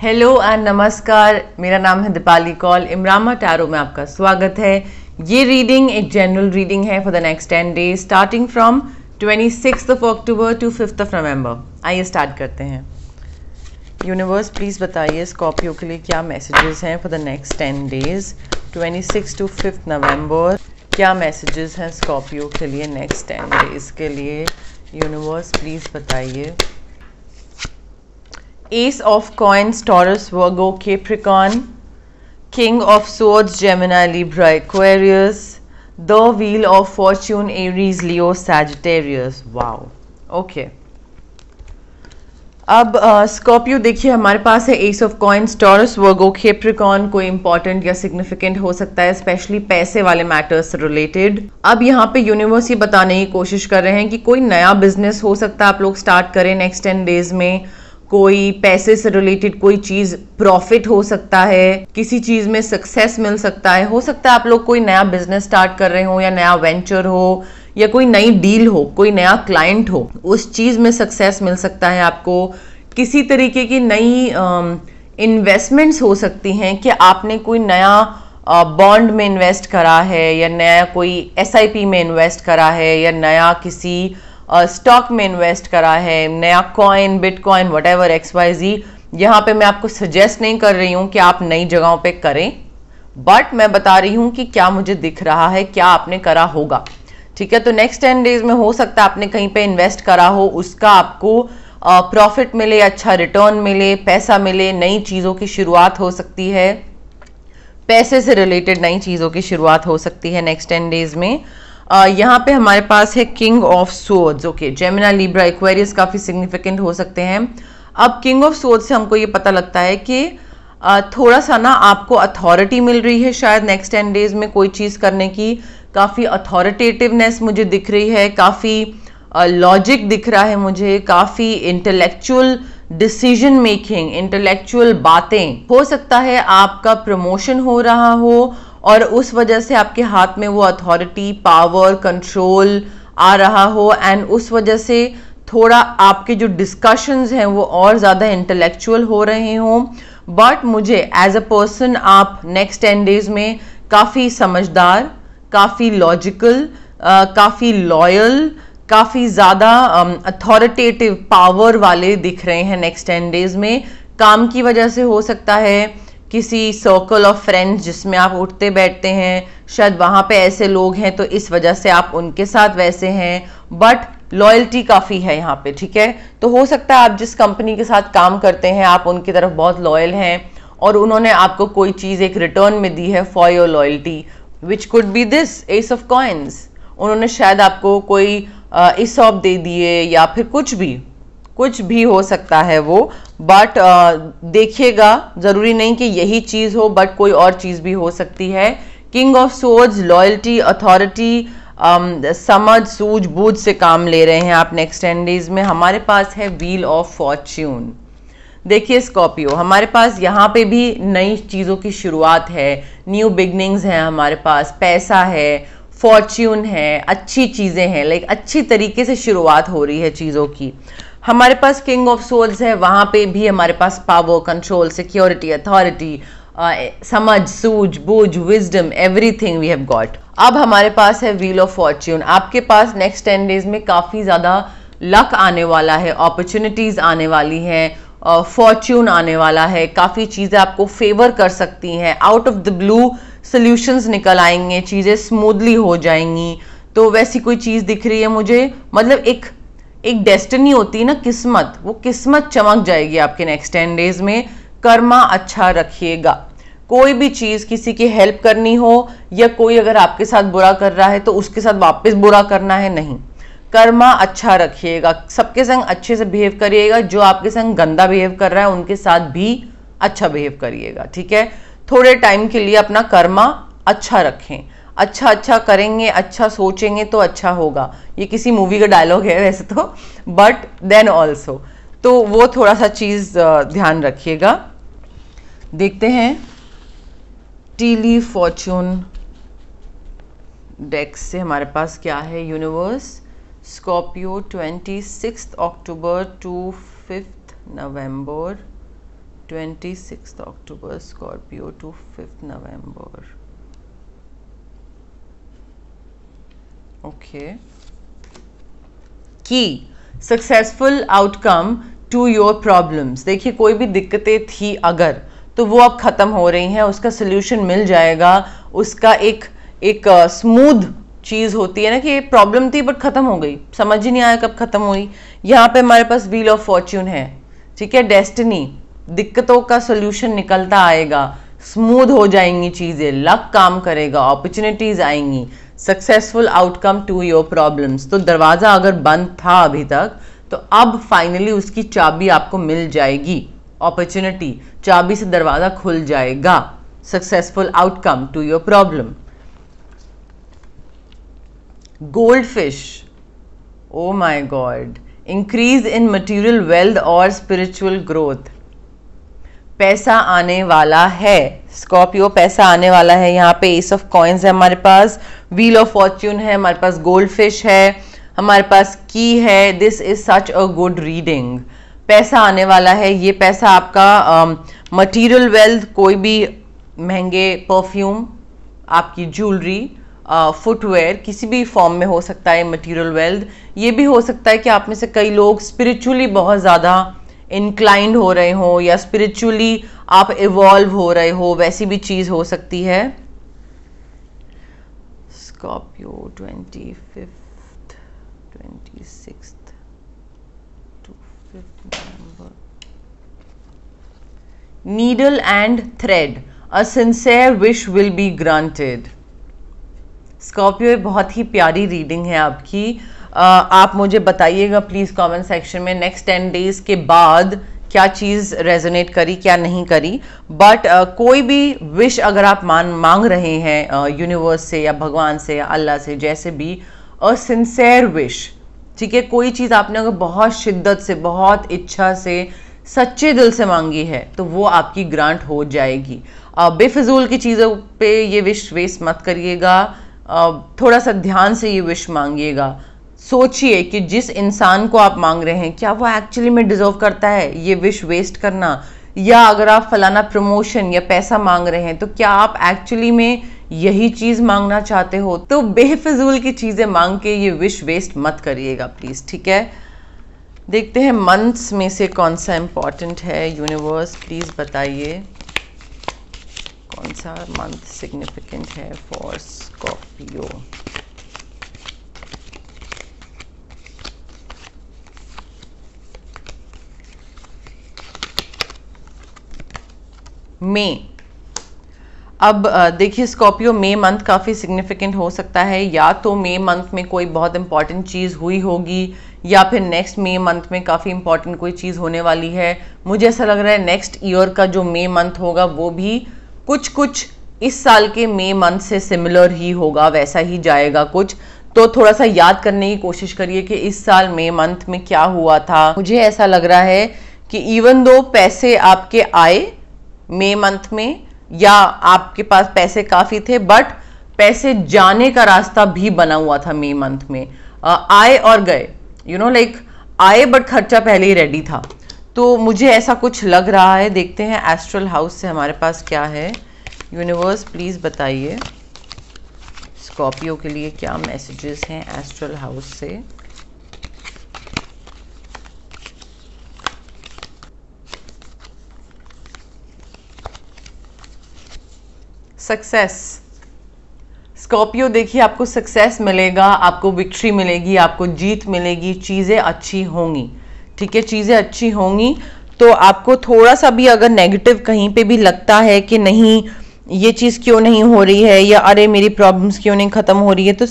hello and नमस्कार मेरा नाम है दीपाली कौल इमरामा टैरो में आपका स्वागत है ये रीडिंग एक जनरल रीडिंग है for the next ten days starting from twenty six of October to fifth of November आइए स्टार्ट करते हैं यूनिवर्स प्लीज़ बताइए स्कॉर्पियो के लिए क्या मैसेजेस हैं for the next ten days twenty six to fifth November क्या मैसेजेस हैं स्कॉर्पियो के लिए नेक्स्ट टेन डेज के लिए यूनिवर्स प्लीज़ बताइए ace of coins taurus virgo capricorn king of swords gemini libra aquarius the wheel of fortune aries leo sagittarius wow okay अब Scorpio uh, देखिए हमारे पास है ace of coins Taurus Virgo Capricorn कोई important या significant हो सकता है स्पेशली पैसे वाले मैटर्स से रिलेटेड अब यहाँ पे यूनिवर्स ये बताने की कोशिश कर रहे हैं कि कोई नया बिजनेस हो सकता है आप लोग स्टार्ट करें नेक्स्ट टेन डेज में कोई पैसे से रिलेटेड कोई चीज प्रॉफिट हो सकता है किसी चीज में सक्सेस मिल सकता है हो सकता है आप लोग कोई नया बिजनेस स्टार्ट कर रहे हो या नया वेंचर हो या कोई नई डील हो कोई नया क्लाइंट हो उस चीज में सक्सेस मिल सकता है आपको किसी तरीके की नई इन्वेस्टमेंट्स हो सकती हैं कि आपने कोई नया बॉन्ड में इन्वेस्ट करा है या नया कोई एस में इन्वेस्ट करा है या नया किसी स्टॉक में इन्वेस्ट करा है नया coin bitcoin whatever X Y Z यहाँ पे मैं आपको सजेस्ट नहीं कर रही हूँ कि आप नई जगहों पे करें बट मैं बता रही हूँ कि क्या मुझे दिख रहा है क्या आपने करा होगा ठीक है तो नेक्स्ट टेन डेज में हो सकता है आपने कहीं पे इन्वेस्ट करा हो उसका आपको प्रॉफिट मिले अच्छा रिटर्न मिले पैसा मिले नई चीज़ों की शुरुआत हो सकती है पैसे से रिलेटेड नई चीज़ों की शुरुआत हो सकती है नेक्स्ट टेन डेज में यहाँ पे हमारे पास है king of swords okay Gemini Libra Aquarius काफ़ी सिग्निफिकेंट हो सकते हैं अब किंग ऑफ सोर्ड से हमको ये पता लगता है कि थोड़ा सा ना आपको अथॉरिटी मिल रही है शायद नेक्स्ट टेन डेज में कोई चीज़ करने की काफ़ी अथॉरिटेटिवनेस मुझे दिख रही है काफ़ी लॉजिक uh, दिख रहा है मुझे काफ़ी इंटेलेक्चुअल डिसीजन मेकिंग इंटेलेक्चुअल बातें हो सकता है आपका प्रमोशन हो रहा हो और उस वजह से आपके हाथ में वो अथॉरिटी पावर कंट्रोल आ रहा हो एंड उस वजह से थोड़ा आपके जो डिस्कशंस हैं वो और ज़्यादा इंटेलेक्चुअल हो रहे हों बट मुझे एज अ पर्सन आप नेक्स्ट टेन डेज में काफ़ी समझदार काफ़ी लॉजिकल काफ़ी लॉयल काफ़ी ज़्यादा अथॉरिटेटिव पावर वाले दिख रहे हैं नेक्स्ट टेन डेज में काम की वजह से हो सकता है किसी सर्कल ऑफ फ्रेंड्स जिसमें आप उठते बैठते हैं शायद वहाँ पे ऐसे लोग हैं तो इस वजह से आप उनके साथ वैसे हैं बट लॉयल्टी काफ़ी है यहाँ पे ठीक है तो हो सकता है आप जिस कंपनी के साथ काम करते हैं आप उनकी तरफ बहुत लॉयल हैं और उन्होंने आपको कोई चीज़ एक रिटर्न में दी है for your loyalty which could be this ace of coins उन्होंने शायद आपको कोई इसॉप दे दिए या फिर कुछ भी कुछ भी हो सकता है वो बट uh, देखिएगा ज़रूरी नहीं कि यही चीज़ हो बट कोई और चीज़ भी हो सकती है king of swords loyalty authority समझ सूझ बूझ से काम ले रहे हैं आप नेक्स्ट टेन डेज में हमारे पास है व्हील ऑफ फॉर्च्यून देखिए स्कॉर्पियो हमारे पास यहाँ पे भी नई चीज़ों की शुरुआत है न्यू बिगनिंग्स हैं हमारे पास पैसा है फॉर्च्यून है अच्छी चीज़ें हैं लाइक अच्छी तरीके से शुरुआत हो रही है चीज़ों की हमारे पास किंग ऑफ सोल्स है वहाँ पे भी हमारे पास पावर कंट्रोल सिक्योरिटी अथॉरिटी समझ सूझ बूझ wisdom everything we have got अब हमारे पास है व्हील ऑफ फॉर्च्यून आपके पास नेक्स्ट टेन डेज में काफ़ी ज़्यादा लक आने वाला है अपॉर्चुनिटीज़ आने वाली है फॉर्च्यून आने वाला है काफ़ी चीज़ें आपको फेवर कर सकती हैं out of the blue solutions निकल आएंगे चीज़ें स्मूदली हो जाएंगी तो वैसी कोई चीज़ दिख रही है मुझे मतलब एक एक डेस्टिनी होती है ना किस्मत वो किस्मत चमक जाएगी आपके नेक्स्ट टेन डेज में कर्मा अच्छा रखिएगा कोई भी चीज़ किसी की हेल्प करनी हो या कोई अगर आपके साथ बुरा कर रहा है तो उसके साथ वापस बुरा करना है नहीं कर्मा अच्छा रखिएगा सबके संग अच्छे से बिहेव करिएगा जो आपके संग गंदा बिहेव कर रहा है उनके साथ भी अच्छा बिहेव करिएगा ठीक है थोड़े टाइम के लिए अपना कर्मा अच्छा रखें अच्छा अच्छा करेंगे अच्छा सोचेंगे तो अच्छा होगा ये किसी मूवी का डायलॉग है वैसे तो बट देन ऑल्सो तो वो थोड़ा सा चीज़ ध्यान रखिएगा देखते हैं टीली फॉर्चून डेक्स से हमारे पास क्या है universe Scorpio twenty six October to fifth November twenty six October Scorpio to fifth November okay की successful outcome to your problems देखिए कोई भी दिक्कतें थी अगर तो वो अब ख़त्म हो रही हैं उसका सोल्यूशन मिल जाएगा उसका एक एक स्मूथ चीज़ होती है ना कि ये प्रॉब्लम थी बट ख़त्म हो गई समझ ही नहीं आया कब ख़त्म हुई यहाँ पे हमारे पास व्हील ऑफ फॉर्च्यून है ठीक है डेस्टिनी दिक्कतों का सोल्यूशन निकलता आएगा स्मूथ हो जाएंगी चीज़ें लक काम करेगा अपॉर्चुनिटीज़ आएंगी successful outcome to your problems तो दरवाज़ा अगर बंद था अभी तक तो अब फाइनली उसकी चाबी आपको मिल जाएगी अपॉर्चुनिटी चाबी से दरवाज़ा खुल जाएगा successful outcome to your problem goldfish oh my god increase in material wealth और स्पिरिचुअल ग्रोथ पैसा आने वाला है स्कॉर्पियो पैसा आने वाला है यहाँ पे एस ऑफ कॉइन्स है हमारे पास व्हील ऑफ फॉर्च्यून है हमारे पास गोल्ड फिश है हमारे पास की है this is such a good reading पैसा आने वाला है ये पैसा आपका मटेरियल uh, वेल्थ कोई भी महंगे परफ्यूम आपकी ज्वेलरी फुटवेयर uh, किसी भी फॉर्म में हो सकता है मटेरियल वेल्थ ये भी हो सकता है कि आप में से कई लोग स्पिरिचुअली बहुत ज़्यादा इंक्लाइंड हो रहे हों या स्पिरिचुअली आप इवॉल्व हो रहे हो वैसी भी चीज़ हो सकती है Scorpio twenty fifth twenty six needle and thread a sincere wish will be granted Scorpio बहुत ही प्यारी रीडिंग है आपकी uh, आप मुझे बताइएगा प्लीज़ कमेंट सेक्शन में नेक्स्ट टेन डेज के बाद क्या चीज़ रेजोनेट करी क्या नहीं करी बट uh, कोई भी विश अगर आप मान मांग रहे हैं यूनिवर्स uh, से या भगवान से या अल्लाह से जैसे भी अ सिंसेर विश ठीक है कोई चीज़ आपने अगर बहुत शिद्दत से बहुत इच्छा से सच्चे दिल से मांगी है तो वो आपकी ग्रांट हो जाएगी uh, बेफजूल की चीज़ों पे ये विश वेस्ट मत करिएगा uh, थोड़ा सा ध्यान से ये विश मांगिएगा सोचिए कि जिस इंसान को आप मांग रहे हैं क्या वो एक्चुअली में डिजर्व करता है ये विश वेस्ट करना या अगर आप फलाना प्रमोशन या पैसा मांग रहे हैं तो क्या आप एक्चुअली में यही चीज़ मांगना चाहते हो तो बेफिजूल की चीज़ें मांग के ये विश वेस्ट मत करिएगा प्लीज़ ठीक है देखते हैं मंथ्स में से कौन सा इम्पॉर्टेंट है यूनिवर्स प्लीज़ बताइए कौन सा मंथ सिग्निफिकेंट है फॉर स्कॉर्पियो मे अब देखिए स्कॉर्पियो मे मंथ काफ़ी सिग्निफिकेंट हो सकता है या तो मे मंथ में कोई बहुत इंपॉर्टेंट चीज़ हुई होगी या फिर नेक्स्ट मे मंथ में काफ़ी इंपॉर्टेंट कोई चीज़ होने वाली है मुझे ऐसा लग रहा है नेक्स्ट ईयर का जो मे मंथ होगा वो भी कुछ कुछ इस साल के मे मंथ से सिमिलर ही होगा वैसा ही जाएगा कुछ तो थोड़ा सा याद करने की कोशिश करिए कि इस साल मे मंथ में क्या हुआ था मुझे ऐसा लग रहा है कि इवन दो पैसे आपके आए मे मंथ में या आपके पास पैसे काफ़ी थे बट पैसे जाने का रास्ता भी बना हुआ था मे मंथ में आए और गए यू नो लाइक आए बट खर्चा पहले ही रेडी था तो मुझे ऐसा कुछ लग रहा है देखते हैं एस्ट्रल हाउस से हमारे पास क्या है यूनिवर्स प्लीज़ बताइए स्कॉर्पियो के लिए क्या मैसेजेस हैं एस्ट्रल हाउस से सक्सेस स्कॉर्पियो देखिए आपको सक्सेस मिलेगा आपको विक्ट्री मिलेगी आपको जीत मिलेगी चीज़ें अच्छी होंगी ठीक है चीज़ें अच्छी होंगी तो आपको थोड़ा सा भी अगर नेगेटिव कहीं पे भी लगता है कि नहीं ये चीज़ क्यों नहीं हो रही है या अरे मेरी प्रॉब्लम्स क्यों नहीं ख़त्म हो रही है तो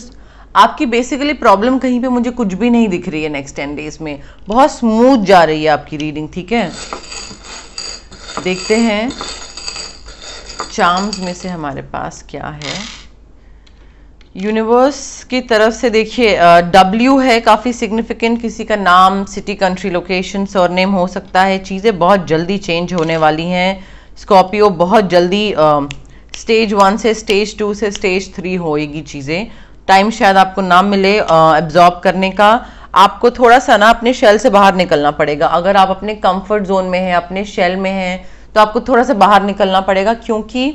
आपकी बेसिकली प्रॉब्लम कहीं पे मुझे कुछ भी नहीं दिख रही है नेक्स्ट टेन डेज में बहुत स्मूथ जा रही है आपकी रीडिंग ठीक है देखते हैं चार्म्स में से हमारे पास क्या है यूनिवर्स की तरफ से देखिए डब्ल्यू है काफ़ी सिग्निफिकेंट किसी का नाम सिटी कंट्री लोकेशन और नेम हो सकता है चीज़ें बहुत जल्दी चेंज होने वाली हैं स्कॉर्पियो बहुत जल्दी स्टेज वन से स्टेज टू से स्टेज थ्री होएगी चीज़ें टाइम शायद आपको ना मिले एब्जॉर्ब करने का आपको थोड़ा सा ना अपने शेल से बाहर निकलना पड़ेगा अगर आप अपने कंफर्ट जोन में हैं अपने शेल में हैं तो आपको थोड़ा सा बाहर निकलना पड़ेगा क्योंकि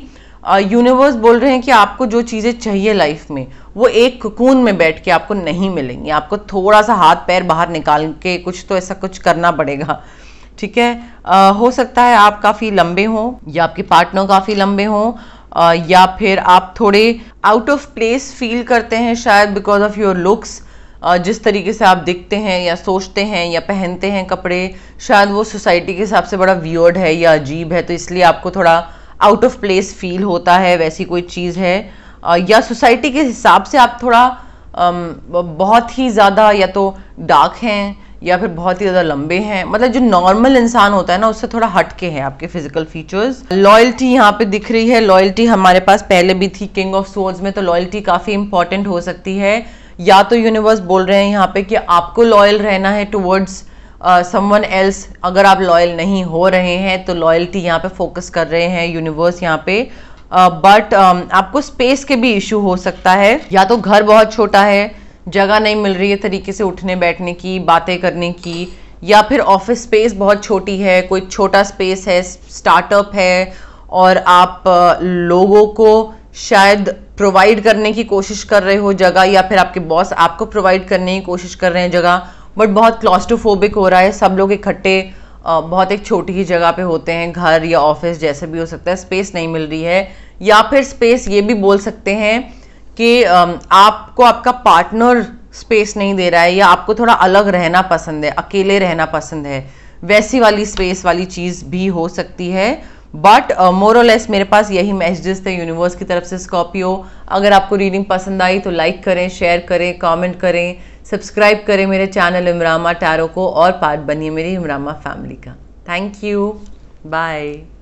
यूनिवर्स बोल रहे हैं कि आपको जो चीज़ें चाहिए लाइफ में वो एक कुकून में बैठ के आपको नहीं मिलेंगी आपको थोड़ा सा हाथ पैर बाहर निकाल के कुछ तो ऐसा कुछ करना पड़ेगा ठीक है आ, हो सकता है आप काफ़ी लंबे हों या आपके पार्टनर काफ़ी लंबे हों या फिर आप थोड़े आउट ऑफ प्लेस फील करते हैं शायद बिकॉज ऑफ योर लुक्स जिस तरीके से आप दिखते हैं या सोचते हैं या पहनते हैं कपड़े शायद वो सोसाइटी के हिसाब से बड़ा वियर्ड है या अजीब है तो इसलिए आपको थोड़ा आउट ऑफ प्लेस फील होता है वैसी कोई चीज़ है या सोसाइटी के हिसाब से आप थोड़ा बहुत ही ज़्यादा या तो डार्क हैं या फिर बहुत ही ज़्यादा लंबे हैं मतलब जो नॉर्मल इंसान होता है ना उससे थोड़ा हट के हैं आपके फिजिकल फीचर्स लॉयल्टी यहाँ पे दिख रही है लॉयल्टी हमारे पास पहले भी थी किंग ऑफ सोर्ड्स में तो लॉयल्टी काफ़ी इंपॉर्टेंट हो सकती है या तो यूनिवर्स बोल रहे हैं यहाँ पे कि आपको लॉयल रहना है टूवर्ड्स समवन एल्स अगर आप लॉयल नहीं हो रहे हैं तो लॉयल्टी यहाँ पे फोकस कर रहे हैं यूनिवर्स यहाँ पे बट uh, um, आपको स्पेस के भी इशू हो सकता है या तो घर बहुत छोटा है जगह नहीं मिल रही है तरीके से उठने बैठने की बातें करने की या फिर ऑफिस स्पेस बहुत छोटी है कोई छोटा स्पेस है स्टार्टअप है और आप uh, लोगों को शायद प्रोवाइड करने की कोशिश कर रहे हो जगह या फिर आपके बॉस आपको प्रोवाइड करने की कोशिश कर रहे हैं जगह बट बहुत क्लॉस्टोफोबिक हो रहा है सब लोग इकट्ठे बहुत एक छोटी ही जगह पे होते हैं घर या ऑफिस जैसे भी हो सकता है स्पेस नहीं मिल रही है या फिर स्पेस ये भी बोल सकते हैं कि आपको आपका पार्टनर स्पेस नहीं दे रहा है या आपको थोड़ा अलग रहना पसंद है अकेले रहना पसंद है वैसी वाली स्पेस वाली चीज़ भी हो सकती है बट मोरलेस uh, मेरे पास यही मैसेजेस थे यूनिवर्स की तरफ से स्कॉर्पियो अगर आपको रीडिंग पसंद आई तो लाइक करें शेयर करें कमेंट करें सब्सक्राइब करें मेरे चैनल इमरामा टैरो को और पार्ट बनिए मेरी इमरामा फैमिली का थैंक यू बाय